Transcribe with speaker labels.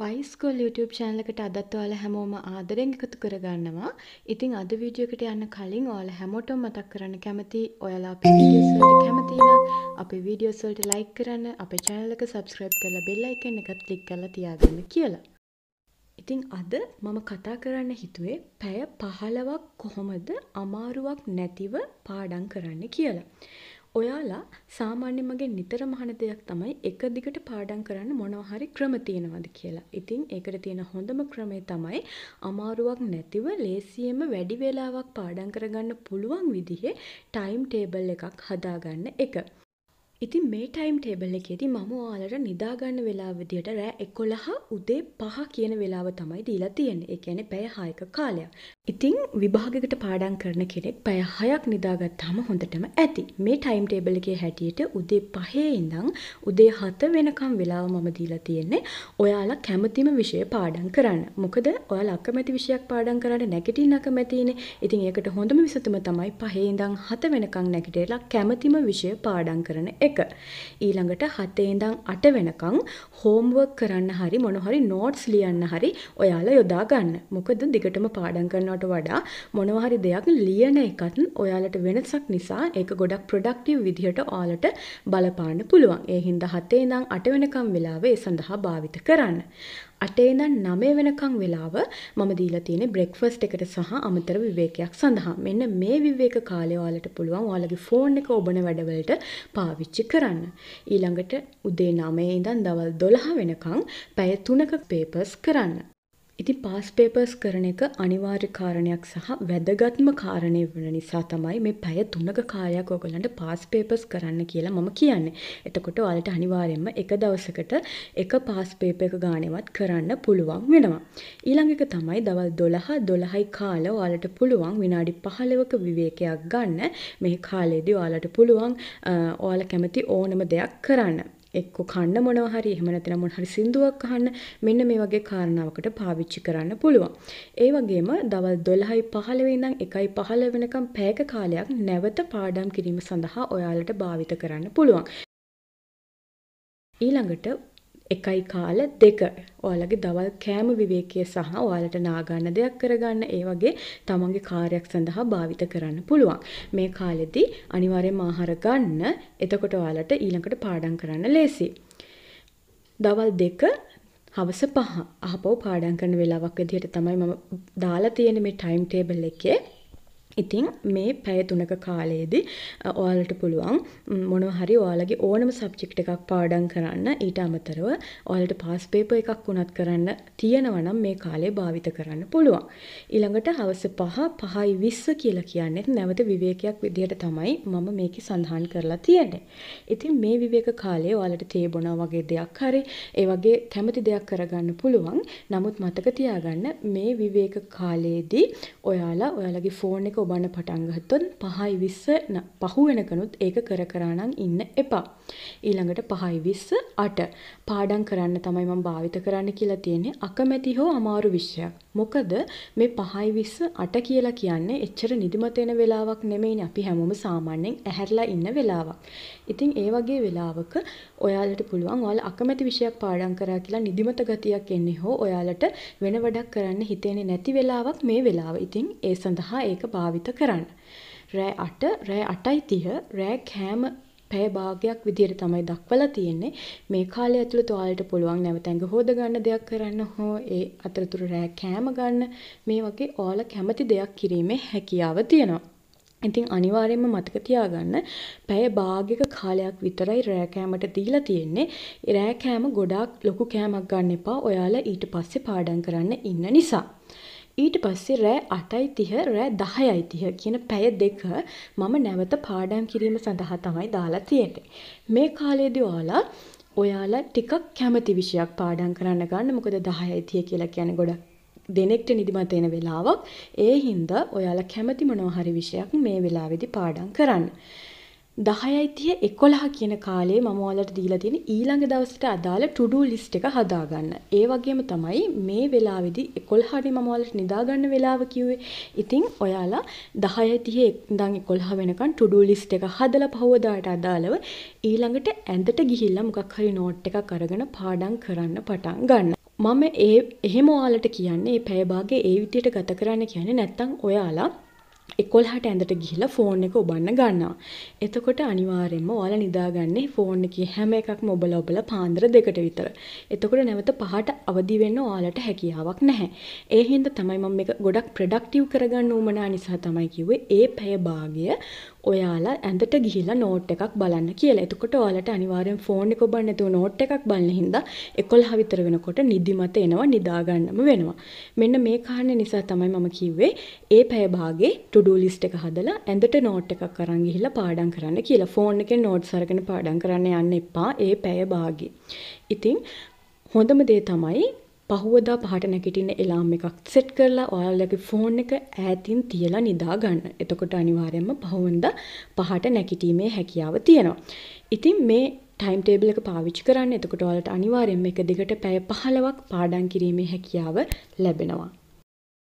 Speaker 1: වයිස්කෝල් YouTube චැනලකට අදත් ඔයාලා හැමෝම ආදරෙන් එකතු කරගන්නවා. ඉතින් අද වීඩියෝ එකට යන්න කලින් ඔයාලා හැමෝටම මතක් කරන්න කැමතියි ඔයාලා අපේ වීඩියෝස් වලට කැමති නම් අපේ වීඩියෝස් වලට ලයික් කරන්න, අපේ channel එක subscribe කරලා bell icon එකත් click කරලා තියාගන්න කියලා. ඉතින් අද මම කතා කරන්න හිතුවේ පැය 15ක් කොහොමද අමාරුවක් නැතිව පාඩම් කරන්න කියලා. ඔයාලා සාමාන්‍යයෙන් මගෙන් නිතරම අහන දෙයක් තමයි එක දිගට පාඩම් කරන්න මොනවා හරි ක්‍රම තියෙනවද කියලා. ඉතින් ඒකට තියෙන හොඳම ක්‍රමය තමයි අමාරුවක් නැතිව ලේසියෙන්ම වැඩි වේලාවක් පාඩම් කරගන්න පුළුවන් විදිහේ ටයිම් ටේබල් එකක් හදාගන්න එක. ඉතින් මේ ටයිම් ටේබල් එකේදී මම ඔයාලට නිදාගන්න වෙලාව විදිහට රෑ 11 උදේ 5 කියන වෙලාව තමයි දීලා තියෙන්නේ. ඒ කියන්නේ පැය 6ක කාලයක්. ඉතිං විභාගකට පාඩන් කරන කෙනෙක් පැය හයක් නිදාගත්තාම හොඳටම ඇති මේ ටයිම් ටේබලගේ හැටියට උදේ පහේ ඉඳං උදේ හත වෙනකම් වෙලාව මම දීලා තියෙන්නේ ඔයාලා කැමතිම විෂය පාඩන් කරන්න මොකද ඔයාල අකමැති විෂයක් පාඩන් කරන්න නැගටින් අකමැතිනේ ඉතින් ඒකට හොඳම විසතුම තමයි පහේ ඉඳං හත වෙනකං නැගිටලා කැමතිම විෂය පාඩන් කරන එක ඊළඟට හතේ ඉඳං අට වෙනකං හෝම්වර්ක් කරන්න හරි මොනහරි නෝට්ස් ලියන්න හරි ඔයාලා යොදා ගන්න මොකද දිගටම පාඩන් කරන කරනවට වඩා මොනවහරි දෙයක් ලියන එකත් ඔයාලට වෙනසක් නිසා ඒක ගොඩක් ප්‍රඩක්ටව් විදිහට ඕලට බලපාන්න පුළුවන් ඒ හින්දා හතේ ඉඳන් අට වෙනකම් වෙලාව ඒ සඳහා භාවිත කරන්න. අටේදන් නමේ වෙනකං වෙලාව මම දීලා තියෙන බ්‍රෙක්ෆස්ට් එකට සහ අමතර විවේකයක් සඳහා මෙන්න මේ විවේක කාලයවාලට පුළුවන් ඔයාලගේ ෆෝන් එක ඔබන වැඩවලට පාවිච්චි කරන්න. ඊළඟට උදේ නමේ ඉඳන් දවල් දොළහ වෙනකං පැය තුනක පේපස් කරන්න. ඉතින් පාස් පේපර්ස් කරන එක අනිවාර්ය කාරණයක් සහ වැදගත්ම කාරණය වන නිසා තමයි මේ පැය තුනක කාලයක් ඔයගොල්ලන්ට පාස් පේපර්ස් කරන්න කියලා මම කියන්නේ. එතකොට ඔයාලට අනිවාර්යයෙන්ම එක දවසකට එක පාස් පේපර් එක ගාණේවත් කරන්න පුළුවන් වෙනවා. ඊළඟ එක තමයි දවල් 12 12යි කාලේ ඔයාලට පුළුවන් විනාඩි 15ක විවේකයක් ගන්න. මේ කාලෙදී ඔයාලට පුළුවන් ඔයාලා කැමති ඕනම දෙයක් කරන්න. එක්ක කන්න මොනවා හරි එහෙම නැත්නම් මොන හරි සින්දුවක් අහන්න මෙන්න මේ වගේ කාරණාවකට පාවිච්චි කරන්න පුළුවන්. ඒ වගේම දවල් 12යි 15 ඉඳන් 1යි 15 වෙනකම් පැයක කාලයක් නැවත පාඩම් කිරීම සඳහා ඔයාලට භාවිත කරන්න පුළුවන්. ඊළඟට එකයි කාල දෙක ඔයාලගේ දවල් කෑම විවේකය සහ ඔයාලට නාගන්න දෙයක් කරගන්න ඒ වගේ තමන්ගේ කාර්යයක් සඳහා භාවිත කරන්න පුළුවන් මේ කාලෙදී අනිවාර්යෙන් ආහාර ගන්න එතකොට ඔයාලට ඊළඟට පාඩම් කරන්න ලේසි දවල් දෙක හවස පහ අහපව පාඩම් කරන වෙලාවක් විදිහට තමයි මම දාලා තියෙන මේ ටයිම් ටේබල් එකේ ඉතිං මේ පැය තුනක කාලයේදී ඔයාලට පුළුවන් මොනව හරි ඔයාලගේ ඕනම සබ්ජෙක්ට් එකක් පාඩම් කරන්න ඊට අමතරව ඔයාලට පාස් පේපර් එකක් උනත් කරන්න තියෙනවා නම් මේ කාලේ භාවිත කරන්න පුළුවන්. ඊළඟට හවස 5 5යි 20 කියලා කියන්නේ නැවත විවේකයක් විදිහට තමයි මම මේක සඳහන් කරලා තියෙන්නේ. ඉතින් මේ විවේක කාලයේ ඔයාලට තේ බොනා වගේ දෙයක් හරි ඒ වගේ කැමති දෙයක් කරගන්න පුළුවන්. නමුත් මතක තියාගන්න මේ විවේක කාලයේදී ඔයාලා ඔයාලගේ ෆෝන් එක ඔබන්න පටන්ගහත්තොත් පහයි විස්ස පහු වෙනකනුත් ඒක කර කරානම් ඉන්න එපා. ඊළඟට පහයි විස්ස අට පාඩන් කරන්න තමයි මම භාවිත කරන්න කියලා තියෙන්නේ අකමැති හෝ අමාරු විශ්යක්. මොකද මේ පහයි විස්ස අට කියලා කියන්නේ එච්චර නිදිමතෙන වෙලාවක් නෙමෙයිනේ අපි හැමෝම සාමාන්‍යයෙන් ඇහැරලා ඉන්න වෙලාවක්. ඉතින් ඒ වගේ වෙලාවක ඔයාලට පුළුවන් ඔයාලා අකමැති විෂයක් පාඩම් කරා කියලා නිදිමත ගතියක් එන්නේ හෝ ඔයාලට වෙන වැඩක් කරන්න හිතෙන්නේ නැති වෙලාවක් මේ වෙලාව. ඉතින් ඒ සඳහා ඒක භාවිත භාවිත කරන්න. රෑ අට රෑ අටයි තිහ රෑ කෑම පැය භාගයක් විදිහට තමයි දක්වලා තියෙන්නේ. මේ කාලය ඇතුළත ඔයාලට පුළුවන් නැවත ඇඟ හොද ගන්න දෙයක් කරන්න හෝ ඒ අතරතුර රෑ කෑම ගන්න මේ වගේ ඔයාලා කැමති දෙයක් කිරීමේ හැකියාව තියෙනවා. ඉතින් අනිවාර්යයෙන්ම මතක තියාගන්න පැය භාගික කාලයක් විතරයි රෑකෑමට දීලා තියෙන්නේ. රෑකෑම ගොඩාක් ලොකු කෑමක් ගන්න එපා. ඔයාලා ඊට පස්සේ පාඩම් කරන්න ඉන්න නිසා. ඊට පස්සේ රෑ අටයි තිහ රෑ දහයයි තිහ කියන පැය දෙක මම නැවත පාඩම් කිරීම සඳහා තමයි දාලා තියෙන්නේ. මේ කාලයේදී ඔයාලා ඔයාලා ටිකක් කැමති විෂයක් පාඩම් කරන්න ගන්න මොකද දහයයි තිය කියලා කියන්නේ ගොඩක් දෙනෙක්ට නිදිමත එන වෙලාවක් ඒ හින්දා ඔයාලා කැමති මොනවා හරි විෂයක් මේ වෙලාවේදී පාඩම් කරන්න. දහයයි තිය එකොළහ කියන කාලේ මම ඔයාලට දීලා තියෙන ඊළඟ දවසට අදාළ to do list එක හදාගන්න. ඒ වගේම තමයි මේ වෙලාවේදී 11ට මම ඔයාලට නිදා ගන්න වෙලාව කිව්වේ. ඉතින් ඔයාලා 10:30 ඉඳන් 11 වෙනකන් to do list එක හදලා පහවදාට අදාළව ඊළඟට ඇඳට ගිහිල්ලා මොකක් හරි note එකක් අරගෙන පාඩම් කරන්න පටන් ගන්න. මම ඒ එහෙම ඔයාලට කියන්නේ මේ පැය භාගයේ ඒ විදිහට ගත කරන්න කියන්නේ නැත්තම් ඔයාලා එකොල්හට ඇඳට ගිහිලා ෆෝන් එක ඔබන්න ගන්නවා. එතකොට අනිවාර්යෙන්ම ඔයාලා නිදාගන්නේ ෆෝන් එකේ හැම එකක්ම ඔබලා ඔබලා පාන්දර දෙකට විතර. එතකොට නැවත පහට අවදි වෙන්න ඔයාලට හැකියාවක් නැහැ. ඒ හින්දා තමයි මම මේක ගොඩක් ප්‍රොඩක්ටිව් කරගන්න උවමනා නිසා තමයි කිව්වේ ඒ පැය භාගය ඔයාලා ඇඳට ගිහිලා නෝට් එකක් බලන්න කියලා. එතකොට ඔයාලට අනිවාර්යෙන් ෆෝන් එක ඔබ නැතුව නෝට් එකක් බලන හින්දා 11 විතර වෙනකොට නිදිමත එනවා නිදා ගන්නම වෙනවා. මෙන්න මේ කාරණේ නිසා තමයි මම කිව්වේ ඒ පැය භාගේ to do list එක හදලා ඇඳට නෝට් එකක් අරන් ගිහිලා පාඩම් කරන්න කියලා. ෆෝන් එකෙන් නෝට්ස් අරගෙන පාඩම් කරන්න යන්න එපා ඒ පැය භාගේ. ඉතින් හොඳම දේ තමයි පහුවදා පහට නැගිටින්න එලාම් එකක් සෙට් කරලා ඔයාලගේ ෆෝන් එක ඈතින් තියලා නිදා ගන්න. එතකොට අනිවාර්යයෙන්ම පහවෙන්දා පහට නැගිටීමේ හැකියාව තියෙනවා. ඉතින් මේ ටයිම් ටේබල් එක පාවිච්චි කරන්න. එතකොට ඔයාලට අනිවාර්යයෙන්ම එක දිගට පැය 15ක් පාඩම් කිරීමේ හැකියාව ලැබෙනවා.